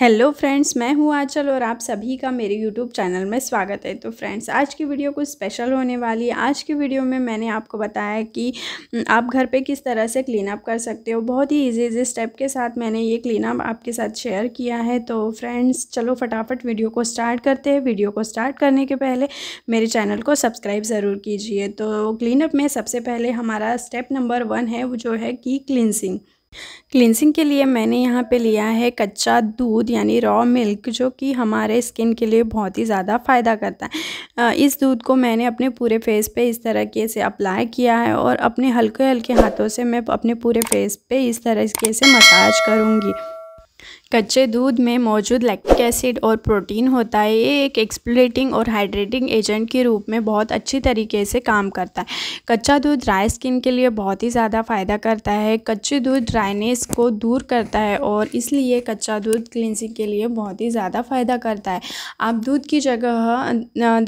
hello friends मैं हूँ आंचल और आप सभी का मेरे यूट्यूब चैनल में स्वागत है तो फ्रेंड्स आज की वीडियो कुछ स्पेशल होने वाली है आज की वीडियो में मैंने आपको बताया कि आप घर पे किस तरह से क्लीन अप कर सकते हो बहुत ही इजी इजी स्टेप के साथ मैंने ये क्लीन अप आपके साथ शेयर किया है तो फ्रेंड्स चलो फटाफट वीडियो को स्टार्ट करते हैं वीडियो को स्टार्ट करने के पहले मेरे चैनल को सब्सक्राइब ज़रूर कीजिए तो क्लीनअप में सबसे पहले हमारा स्टेप नंबर वन है वो जो है कि क्लिनसिंग क्लिनसिंग के लिए मैंने यहाँ पे लिया है कच्चा दूध यानी रॉ मिल्क जो कि हमारे स्किन के लिए बहुत ही ज़्यादा फ़ायदा करता है इस दूध को मैंने अपने पूरे फेस पे इस तरीके से अप्लाई किया है और अपने हल्के हल्के हाथों से मैं अपने पूरे फेस पे इस तरीके से मसाज करूँगी कच्चे दूध में मौजूद लैक्टिक एसिड और प्रोटीन होता है ये एक एक्सप्लेटिंग और हाइड्रेटिंग एजेंट के रूप में बहुत अच्छी तरीके से काम करता है कच्चा दूध ड्राई स्किन के लिए बहुत ही ज़्यादा फ़ायदा करता है कच्चे दूध ड्राइनेस को दूर करता है और इसलिए कच्चा दूध क्लिनसिंग के लिए बहुत ही ज़्यादा फ़ायदा करता है आप दूध की जगह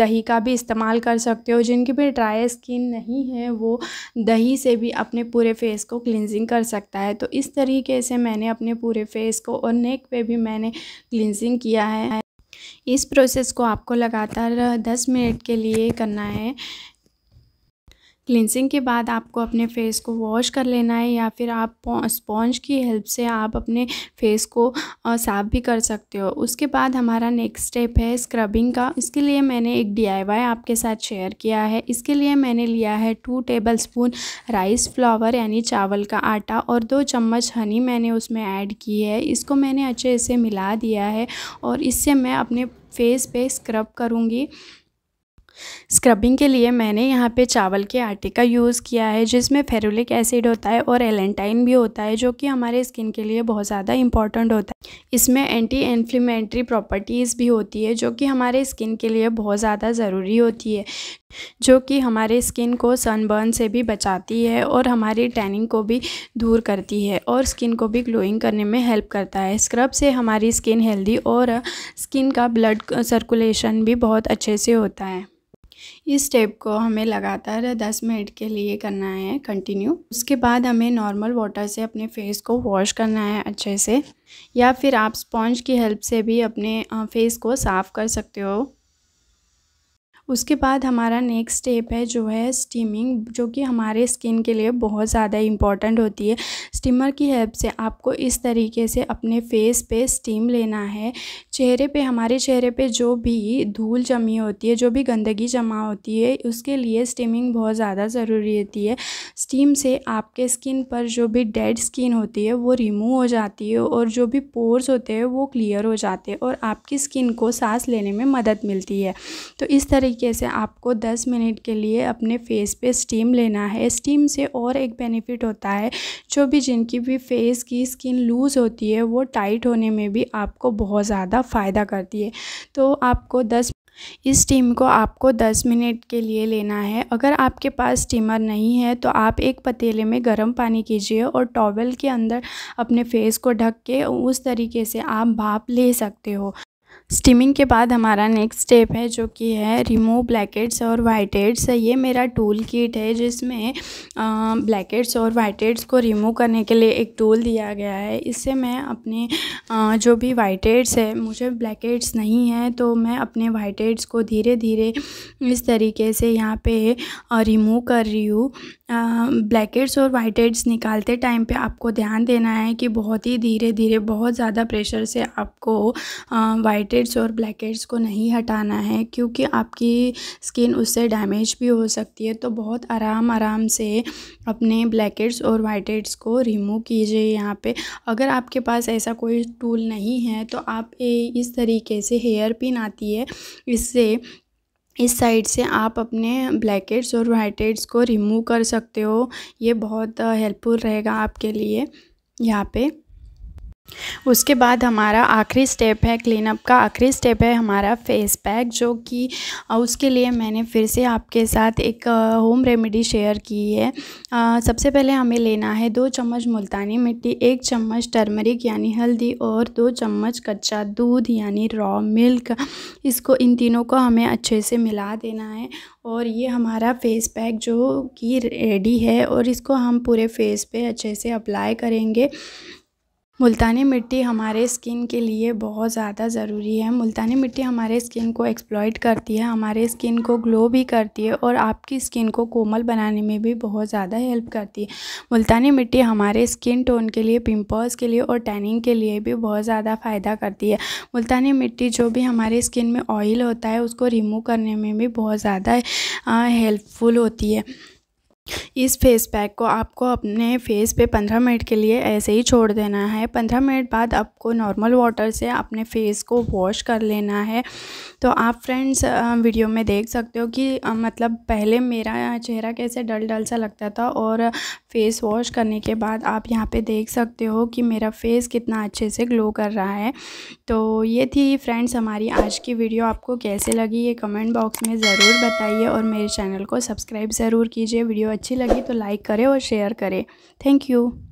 दही का भी इस्तेमाल कर सकते हो जिनकी भी ड्राई स्किन नहीं है वो दही से भी अपने पूरे फेस को क्लिनजिंग कर सकता है तो इस तरीके से मैंने अपने पूरे फेस को और नेक पे भी मैंने क्लिनजिंग किया है इस प्रोसेस को आपको लगातार 10 मिनट के लिए करना है क्लिनसिंग के बाद आपको अपने फेस को वॉश कर लेना है या फिर आप स्पॉन्ज की हेल्प से आप अपने फेस को साफ भी कर सकते हो उसके बाद हमारा नेक्स्ट स्टेप है स्क्रबिंग का इसके लिए मैंने एक डी आपके साथ शेयर किया है इसके लिए मैंने लिया है two tablespoon rice flour यानी चावल का आटा और दो चम्मच हनी मैंने उसमें ऐड की है इसको मैंने अच्छे से मिला दिया है और इससे मैं अपने फेस पे स्क्रब करूँगी स्क्रबिंग के लिए मैंने यहाँ पे चावल के आटे का यूज़ किया है जिसमें फेरुलिक एसिड होता है और एलेंटाइन भी होता है जो कि हमारे स्किन के लिए बहुत ज़्यादा इंपॉर्टेंट होता है इसमें एंटी इन्फ्लेमेटरी प्रॉपर्टीज़ भी होती है जो कि हमारे स्किन के लिए बहुत ज़्यादा ज़रूरी होती है जो कि हमारे स्किन को सनबर्न से भी बचाती है और हमारी टैनिंग को भी दूर करती है और स्किन को भी ग्लोइंग करने में हेल्प करता है स्क्रब से हमारी स्किन हेल्दी और स्किन का ब्लड सर्कुलेशन भी बहुत अच्छे से होता है इस स्टेप को हमें लगातार 10 मिनट के लिए करना है कंटिन्यू उसके बाद हमें नॉर्मल वाटर से अपने फेस को वॉश करना है अच्छे से या फिर आप स्पॉन्ज की हेल्प से भी अपने फेस को साफ़ कर सकते हो उसके बाद हमारा नेक्स्ट स्टेप है जो है स्टीमिंग जो कि हमारे स्किन के लिए बहुत ज़्यादा इम्पॉर्टेंट होती है स्टीमर की हेल्प से आपको इस तरीके से अपने फेस पे स्टीम लेना है चेहरे पे हमारे चेहरे पे जो भी धूल जमी होती है जो भी गंदगी जमा होती है उसके लिए स्टीमिंग बहुत ज़्यादा ज़रूरी होती है स्टीम से आपके स्किन पर जो भी डेड स्किन होती है वो रिमूव हो जाती है और जो भी पोर्स होते हैं वो क्लियर हो जाते हैं और आपकी स्किन को सांस लेने में मदद मिलती है तो इस तरीके तरीके से आपको 10 मिनट के लिए अपने फेस पे स्टीम लेना है स्टीम से और एक बेनिफिट होता है जो भी जिनकी भी फेस की स्किन लूज़ होती है वो टाइट होने में भी आपको बहुत ज़्यादा फ़ायदा करती है तो आपको दस इस स्टीम को आपको 10 मिनट के लिए लेना है अगर आपके पास स्टीमर नहीं है तो आप एक पतीले में गर्म पानी कीजिए और टॉवल के अंदर अपने फेस को ढक के उस तरीके से आप भाप ले सकते हो स्टीमिंग के बाद हमारा नेक्स्ट स्टेप है जो कि है रिमूव ब्लैकेट्स और वाइट ये मेरा टूल किट है जिसमें ब्लैकेट्स और वाइट को रिमूव करने के लिए एक टूल दिया गया है इससे मैं अपने आ, जो भी वाइट है मुझे ब्लैकेट्स नहीं है तो मैं अपने वाइट को धीरे धीरे इस तरीके से यहाँ पे रिमूव कर रही हूँ ब्लैकेट्स और वाइट निकालते टाइम पर आपको ध्यान देना है कि बहुत ही धीरे धीरे बहुत ज़्यादा प्रेशर से आपको वाइट हाइड्रेट्स और ब्लैकेट्स को नहीं हटाना है क्योंकि आपकी स्किन उससे डैमेज भी हो सकती है तो बहुत आराम आराम से अपने ब्लैकेट्स और वाइटेड्स को रिमूव कीजिए यहाँ पे अगर आपके पास ऐसा कोई टूल नहीं है तो आप ए, इस तरीके से हेयर पिन आती है इससे इस साइड से आप अपने ब्लैकेट्स और वाइटेड्स को रिमूव कर सकते हो ये बहुत हेल्पफुल रहेगा आपके लिए यहाँ पे उसके बाद हमारा आखिरी स्टेप है क्लीनअप का आखिरी स्टेप है हमारा फेस पैक जो कि उसके लिए मैंने फिर से आपके साथ एक होम रेमेडी शेयर की है आ, सबसे पहले हमें लेना है दो चम्मच मुल्तानी मिट्टी एक चम्मच टर्मरिक यानी हल्दी और दो चम्मच कच्चा दूध यानी रॉ मिल्क इसको इन तीनों को हमें अच्छे से मिला देना है और ये हमारा फेस पैक जो कि रेडी है और इसको हम पूरे फेस पर अच्छे से अप्लाई करेंगे मुल्तानी मिट्टी हमारे स्किन के लिए बहुत ज़्यादा ज़रूरी है मुल्तानी मिट्टी हमारे स्किन को एक्सप्लॉयट करती है हमारे स्किन को ग्लो भी करती है और आपकी स्किन को कोमल बनाने में भी बहुत ज़्यादा हेल्प करती है मुल्तानी मिट्टी हमारे स्किन टोन के लिए पिंपल्स के लिए और टैनिंग के लिए भी बहुत ज़्यादा फ़ायदा करती है मुल्तानी मिट्टी जो भी हमारे स्किन में ऑयल होता है उसको रिमूव करने में भी बहुत ज़्यादा हेल्पफुल होती है इस फेस पैक को आपको अपने फेस पे पंद्रह मिनट के लिए ऐसे ही छोड़ देना है पंद्रह मिनट बाद आपको नॉर्मल वाटर से अपने फेस को वॉश कर लेना है तो आप फ्रेंड्स वीडियो में देख सकते हो कि मतलब पहले मेरा चेहरा कैसे डल डल सा लगता था और फेस वॉश करने के बाद आप यहाँ पर देख सकते हो कि मेरा फेस कितना अच्छे से ग्लो कर रहा है तो ये थी फ्रेंड्स हमारी आज की वीडियो आपको कैसे लगी ये कमेंट बॉक्स में ज़रूर बताइए और मेरे चैनल को सब्सक्राइब ज़रूर कीजिए वीडियो अच्छी लगी तो लाइक करें और शेयर करें थैंक यू